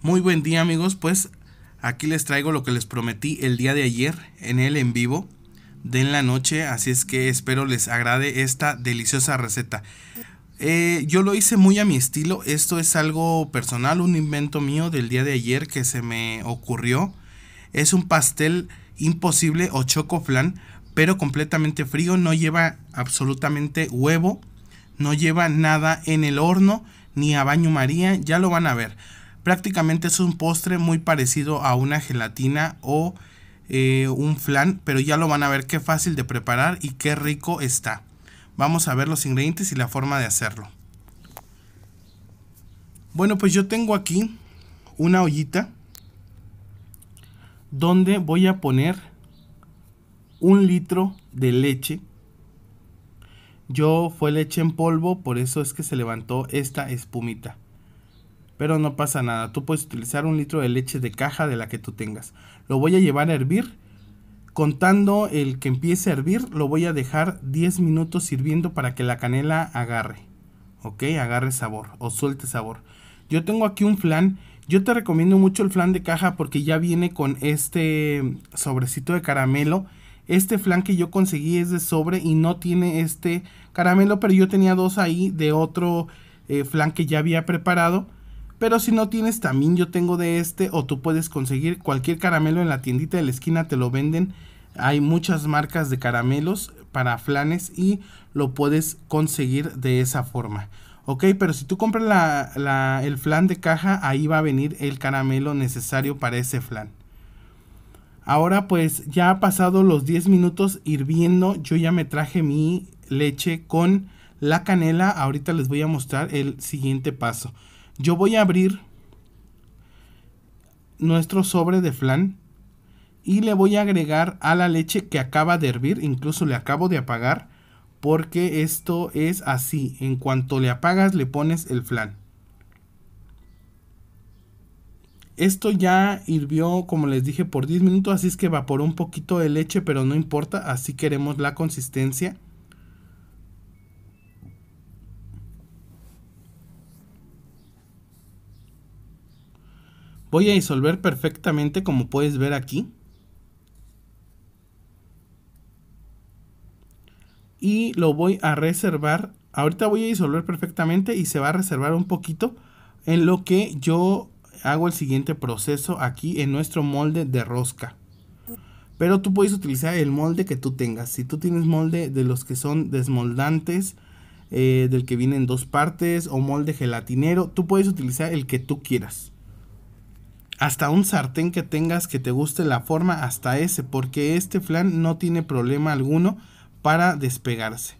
Muy buen día amigos, pues aquí les traigo lo que les prometí el día de ayer en el en vivo de en la noche, así es que espero les agrade esta deliciosa receta. Eh, yo lo hice muy a mi estilo, esto es algo personal, un invento mío del día de ayer que se me ocurrió. Es un pastel imposible o choco flan, pero completamente frío, no lleva absolutamente huevo, no lleva nada en el horno ni a baño maría, ya lo van a ver. Prácticamente es un postre muy parecido a una gelatina o eh, un flan, pero ya lo van a ver qué fácil de preparar y qué rico está. Vamos a ver los ingredientes y la forma de hacerlo. Bueno, pues yo tengo aquí una ollita donde voy a poner un litro de leche. Yo fue leche en polvo, por eso es que se levantó esta espumita. Pero no pasa nada, tú puedes utilizar un litro de leche de caja de la que tú tengas. Lo voy a llevar a hervir. Contando el que empiece a hervir, lo voy a dejar 10 minutos sirviendo para que la canela agarre. ¿Ok? Agarre sabor o suelte sabor. Yo tengo aquí un flan. Yo te recomiendo mucho el flan de caja porque ya viene con este sobrecito de caramelo. Este flan que yo conseguí es de sobre y no tiene este caramelo, pero yo tenía dos ahí de otro eh, flan que ya había preparado. Pero si no tienes, también yo tengo de este. O tú puedes conseguir cualquier caramelo en la tiendita de la esquina, te lo venden. Hay muchas marcas de caramelos para flanes y lo puedes conseguir de esa forma. Ok, pero si tú compras el flan de caja, ahí va a venir el caramelo necesario para ese flan. Ahora pues ya ha pasado los 10 minutos hirviendo, yo ya me traje mi leche con la canela. Ahorita les voy a mostrar el siguiente paso. Yo voy a abrir nuestro sobre de flan y le voy a agregar a la leche que acaba de hervir, incluso le acabo de apagar porque esto es así, en cuanto le apagas le pones el flan. Esto ya hirvió, como les dije, por 10 minutos, así es que evaporó un poquito de leche, pero no importa, así queremos la consistencia. Voy a disolver perfectamente como puedes ver aquí. Y lo voy a reservar. Ahorita voy a disolver perfectamente y se va a reservar un poquito en lo que yo hago el siguiente proceso aquí en nuestro molde de rosca. Pero tú puedes utilizar el molde que tú tengas. Si tú tienes molde de los que son desmoldantes, eh, del que vienen dos partes o molde gelatinero, tú puedes utilizar el que tú quieras hasta un sartén que tengas que te guste la forma, hasta ese, porque este flan no tiene problema alguno para despegarse.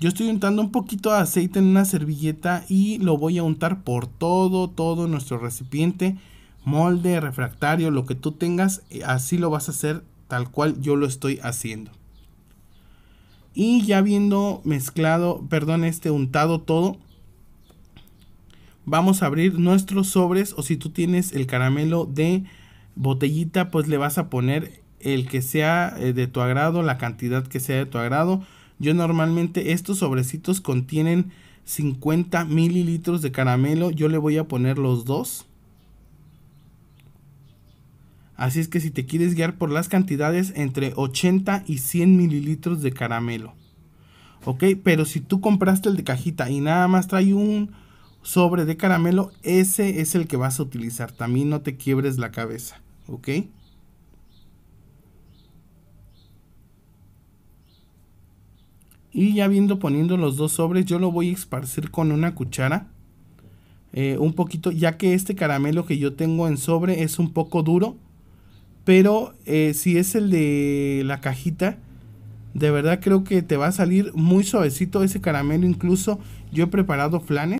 Yo estoy untando un poquito de aceite en una servilleta y lo voy a untar por todo, todo nuestro recipiente, molde, refractario, lo que tú tengas, eh, así lo vas a hacer tal cual yo lo estoy haciendo. Y ya habiendo mezclado, perdón, este untado todo, vamos a abrir nuestros sobres o si tú tienes el caramelo de botellita pues le vas a poner el que sea eh, de tu agrado, la cantidad que sea de tu agrado. Yo normalmente estos sobrecitos contienen 50 mililitros de caramelo. Yo le voy a poner los dos. Así es que si te quieres guiar por las cantidades entre 80 y 100 mililitros de caramelo. Ok, pero si tú compraste el de cajita y nada más trae un sobre de caramelo, ese es el que vas a utilizar. También no te quiebres la cabeza, ¿ok? Y ya viendo poniendo los dos sobres, yo lo voy a esparcir con una cuchara. Eh, un poquito, ya que este caramelo que yo tengo en sobre es un poco duro. Pero eh, si es el de la cajita, de verdad creo que te va a salir muy suavecito ese caramelo. Incluso yo he preparado flanes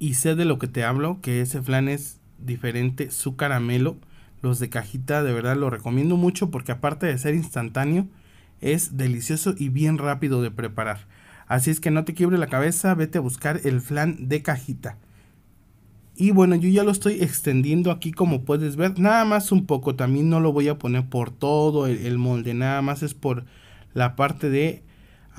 y sé de lo que te hablo, que ese flan es diferente, su caramelo, los de cajita de verdad lo recomiendo mucho porque aparte de ser instantáneo, es delicioso y bien rápido de preparar. Así es que no te quiebre la cabeza, vete a buscar el flan de cajita. Y bueno, yo ya lo estoy extendiendo aquí como puedes ver, nada más un poco, también no lo voy a poner por todo el, el molde, nada más es por la parte de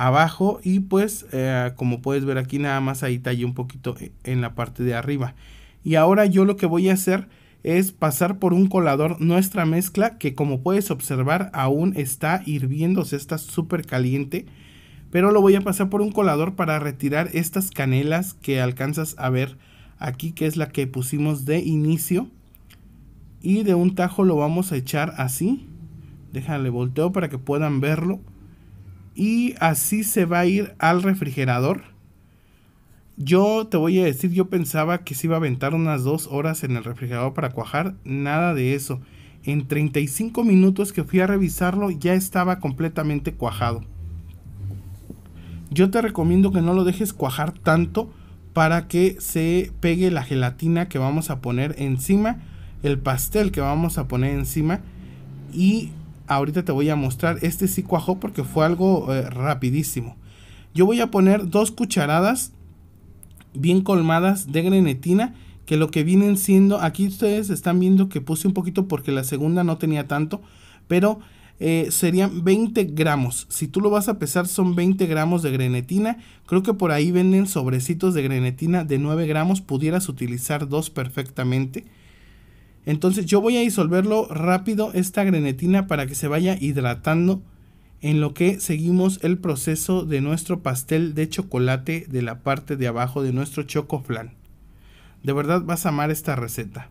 abajo y pues eh, como puedes ver aquí nada más ahí tallé un poquito eh, en la parte de arriba y ahora yo lo que voy a hacer es pasar por un colador nuestra mezcla que como puedes observar aún está hirviendo, está súper caliente. Pero lo voy a pasar por un colador para retirar estas canelas que alcanzas a ver aquí, que es la que pusimos de inicio. Y de un tajo lo vamos a echar así. Déjale volteo para que puedan verlo y así se va a ir al refrigerador. Yo te voy a decir, yo pensaba que se iba a aventar unas dos horas en el refrigerador para cuajar, nada de eso. En 35 minutos que fui a revisarlo ya estaba completamente cuajado. Yo te recomiendo que no lo dejes cuajar tanto para que se pegue la gelatina que vamos a poner encima, el pastel que vamos a poner encima y ahorita te voy a mostrar. Este sí cuajo porque fue algo eh, rapidísimo. Yo voy a poner dos cucharadas bien colmadas de grenetina. Que lo que vienen siendo, aquí ustedes están viendo que puse un poquito porque la segunda no tenía tanto. Pero eh, serían 20 gramos. Si tú lo vas a pesar son 20 gramos de grenetina. Creo que por ahí venden sobrecitos de grenetina de 9 gramos. Pudieras utilizar dos perfectamente. Entonces yo voy a disolverlo rápido esta grenetina para que se vaya hidratando en lo que seguimos el proceso de nuestro pastel de chocolate de la parte de abajo de nuestro flan. De verdad vas a amar esta receta.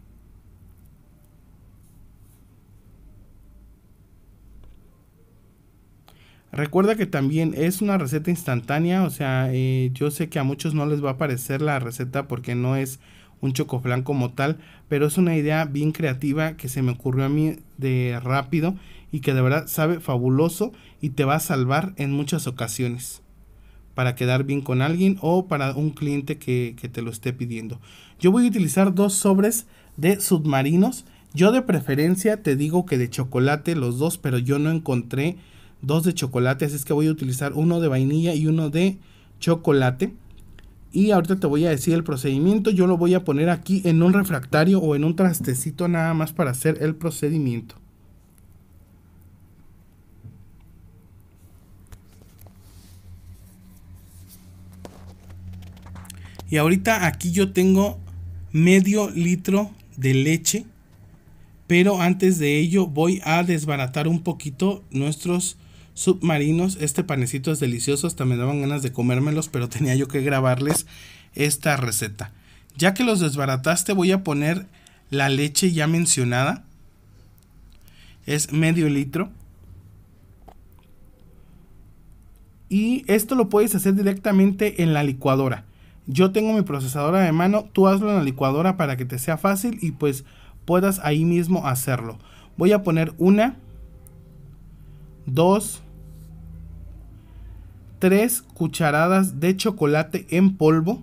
Recuerda que también es una receta instantánea, o sea, eh, yo sé que a muchos no les va a parecer la receta porque no es un chocoflan como tal, pero es una idea bien creativa que se me ocurrió a mí de rápido y que de verdad sabe fabuloso y te va a salvar en muchas ocasiones para quedar bien con alguien o para un cliente que, que te lo esté pidiendo. Yo voy a utilizar dos sobres de submarinos. Yo de preferencia te digo que de chocolate los dos, pero yo no encontré dos de chocolate, así es que voy a utilizar uno de vainilla y uno de chocolate y ahorita te voy a decir el procedimiento. Yo lo voy a poner aquí en un refractario o en un trastecito nada más para hacer el procedimiento. Y ahorita aquí yo tengo medio litro de leche. Pero antes de ello voy a desbaratar un poquito nuestros submarinos. Este panecito es delicioso, hasta me daban ganas de comérmelos, pero tenía yo que grabarles esta receta. Ya que los desbarataste, voy a poner la leche ya mencionada. Es medio litro. Y esto lo puedes hacer directamente en la licuadora. Yo tengo mi procesadora de mano, tú hazlo en la licuadora para que te sea fácil y pues puedas ahí mismo hacerlo. Voy a poner una, 2, 3 cucharadas de chocolate en polvo,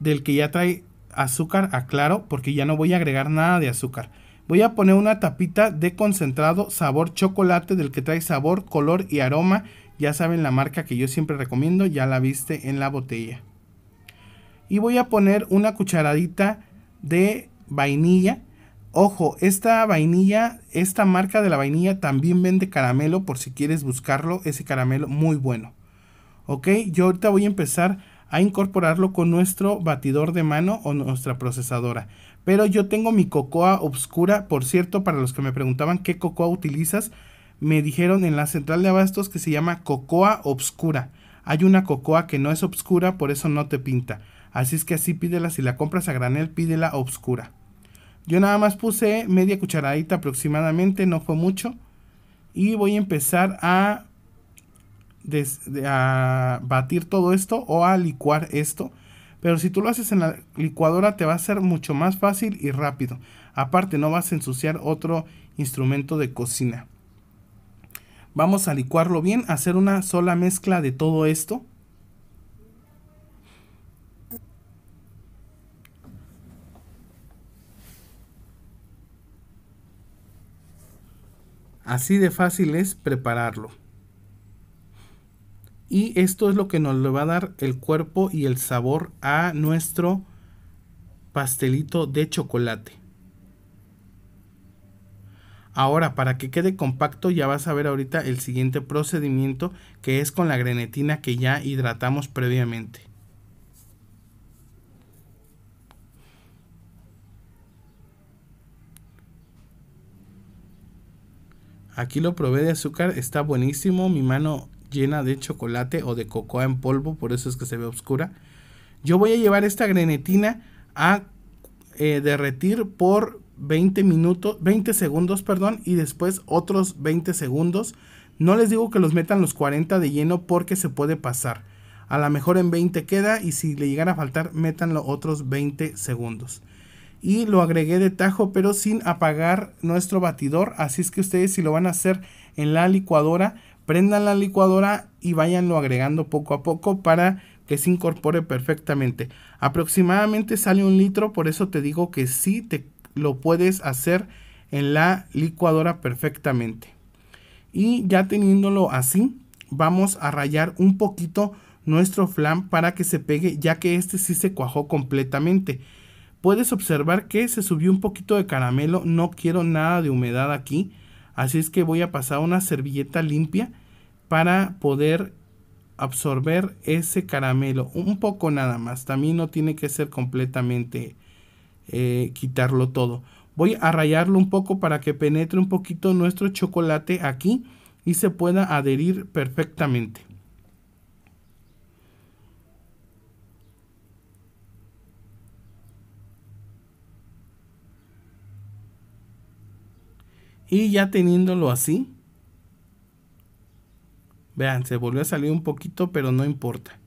del que ya trae azúcar, aclaro, porque ya no voy a agregar nada de azúcar. Voy a poner una tapita de concentrado sabor chocolate del que trae sabor, color y aroma. Ya saben la marca que yo siempre recomiendo, ya la viste en la botella. Y voy a poner una cucharadita de vainilla Ojo, esta vainilla, esta marca de la vainilla también vende caramelo por si quieres buscarlo, ese caramelo muy bueno. Ok, yo ahorita voy a empezar a incorporarlo con nuestro batidor de mano o nuestra procesadora. Pero yo tengo mi cocoa obscura, por cierto, para los que me preguntaban qué cocoa utilizas, me dijeron en la central de abastos que se llama cocoa obscura. Hay una cocoa que no es obscura, por eso no te pinta. Así es que así pídela, si la compras a granel, pídela obscura. Yo nada más puse media cucharadita aproximadamente, no fue mucho. Y voy a empezar a, a batir todo esto o a licuar esto. Pero si tú lo haces en la licuadora te va a ser mucho más fácil y rápido. Aparte no vas a ensuciar otro instrumento de cocina. Vamos a licuarlo bien, hacer una sola mezcla de todo esto. Así de fácil es prepararlo. Y esto es lo que nos le va a dar el cuerpo y el sabor a nuestro pastelito de chocolate. Ahora, para que quede compacto, ya vas a ver ahorita el siguiente procedimiento que es con la grenetina que ya hidratamos previamente. Aquí lo probé de azúcar, está buenísimo. Mi mano llena de chocolate o de cocoa en polvo, por eso es que se ve oscura. Yo voy a llevar esta grenetina a eh, derretir por 20 minutos, 20 segundos, perdón, y después otros 20 segundos. No les digo que los metan los 40 de lleno porque se puede pasar. A lo mejor en 20 queda y si le llegara a faltar, métanlo otros 20 segundos y lo agregué de tajo pero sin apagar nuestro batidor así es que ustedes si lo van a hacer en la licuadora prendan la licuadora y váyanlo agregando poco a poco para que se incorpore perfectamente aproximadamente sale un litro por eso te digo que sí te lo puedes hacer en la licuadora perfectamente y ya teniéndolo así vamos a rayar un poquito nuestro flan para que se pegue ya que este sí se cuajó completamente Puedes observar que se subió un poquito de caramelo, no quiero nada de humedad aquí, así es que voy a pasar una servilleta limpia para poder absorber ese caramelo, un poco nada más, también no tiene que ser completamente eh, quitarlo todo. Voy a rayarlo un poco para que penetre un poquito nuestro chocolate aquí y se pueda adherir perfectamente. Y ya teniéndolo así, vean, se volvió a salir un poquito, pero no importa.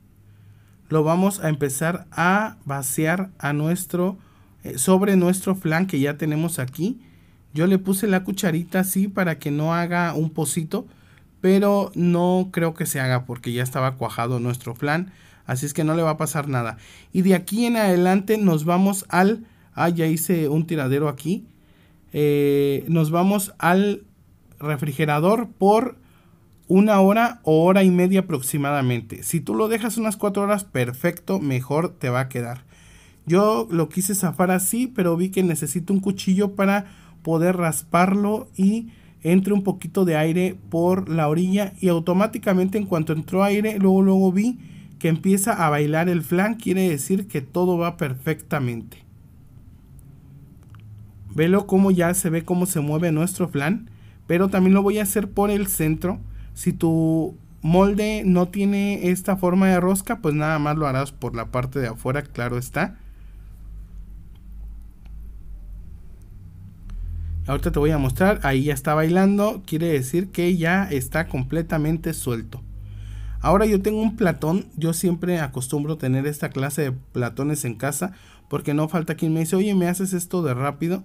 Lo vamos a empezar a vaciar a nuestro, eh, sobre nuestro flan que ya tenemos aquí. Yo le puse la cucharita así para que no haga un pocito, pero no creo que se haga porque ya estaba cuajado nuestro flan. Así es que no le va a pasar nada. Y de aquí en adelante nos vamos al... Ah, ya hice un tiradero aquí. Eh, nos vamos al refrigerador por una hora o hora y media aproximadamente. Si tú lo dejas unas cuatro horas, perfecto, mejor te va a quedar. Yo lo quise zafar así, pero vi que necesito un cuchillo para poder rasparlo y entre un poquito de aire por la orilla y automáticamente en cuanto entró aire, luego luego vi que empieza a bailar el flan, quiere decir que todo va perfectamente. Velo cómo ya se ve cómo se mueve nuestro flan. Pero también lo voy a hacer por el centro. Si tu molde no tiene esta forma de rosca, pues nada más lo harás por la parte de afuera, claro está. Ahorita te voy a mostrar, ahí ya está bailando, quiere decir que ya está completamente suelto. Ahora yo tengo un platón, yo siempre acostumbro tener esta clase de platones en casa, porque no falta quien me dice, oye, me haces esto de rápido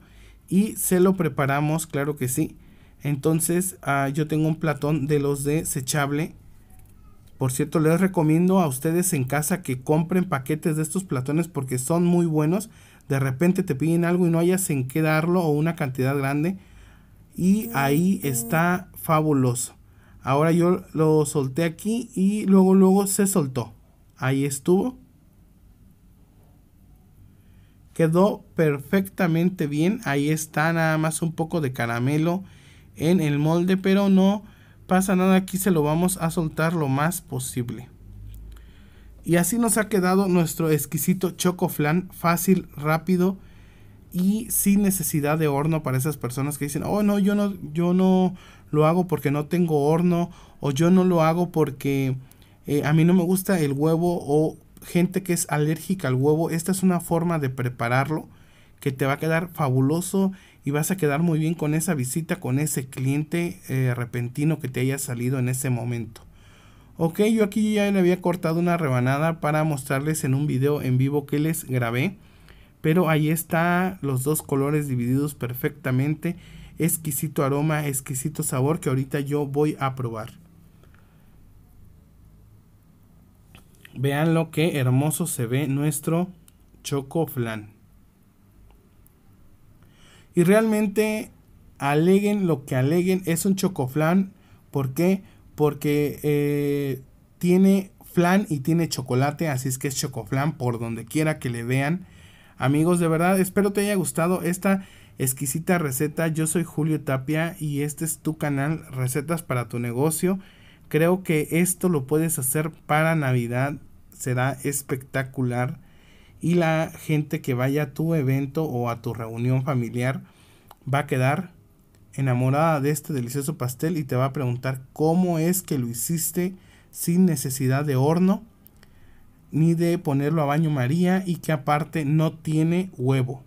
y se lo preparamos, claro que sí. Entonces ah, yo tengo un platón de los desechable. Por cierto, les recomiendo a ustedes en casa que compren paquetes de estos platones porque son muy buenos. De repente te piden algo y no hayas en qué darlo o una cantidad grande. Y ahí está fabuloso. Ahora yo lo solté aquí y luego luego se soltó. Ahí estuvo. Quedó perfectamente bien. Ahí está nada más un poco de caramelo en el molde, pero no pasa nada. Aquí se lo vamos a soltar lo más posible. Y así nos ha quedado nuestro exquisito choco flan fácil, rápido y sin necesidad de horno para esas personas que dicen, "Oh, no, yo no yo no lo hago porque no tengo horno o yo no lo hago porque eh, a mí no me gusta el huevo o gente que es alérgica al huevo, esta es una forma de prepararlo que te va a quedar fabuloso y vas a quedar muy bien con esa visita, con ese cliente eh, repentino que te haya salido en ese momento. Ok, yo aquí ya le había cortado una rebanada para mostrarles en un video en vivo que les grabé. Pero ahí está los dos colores divididos perfectamente. Exquisito aroma, exquisito sabor que ahorita yo voy a probar. Vean lo que hermoso se ve nuestro chocoflan. Y realmente aleguen lo que aleguen, es un chocoflan. ¿Por qué? Porque eh, tiene flan y tiene chocolate, así es que es chocoflan por donde quiera que le vean. Amigos, de verdad, espero te haya gustado esta exquisita receta. Yo soy Julio Tapia y este es tu canal Recetas para tu negocio. Creo que esto lo puedes hacer para Navidad. Será espectacular. Y la gente que vaya a tu evento o a tu reunión familiar va a quedar enamorada de este delicioso pastel y te va a preguntar cómo es que lo hiciste sin necesidad de horno ni de ponerlo a baño María y que aparte no tiene huevo.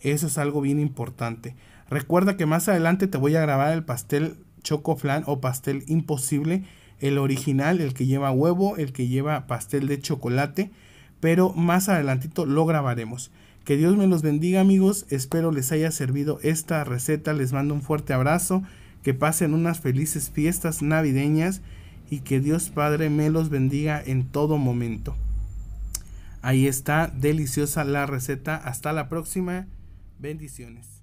Eso es algo bien importante. Recuerda que más adelante te voy a grabar el pastel choco flan o pastel imposible el original, el que lleva huevo, el que lleva pastel de chocolate, pero más adelantito lo grabaremos. Que Dios me los bendiga amigos, espero les haya servido esta receta, les mando un fuerte abrazo, que pasen unas felices fiestas navideñas y que Dios Padre me los bendiga en todo momento. Ahí está, deliciosa la receta, hasta la próxima, bendiciones.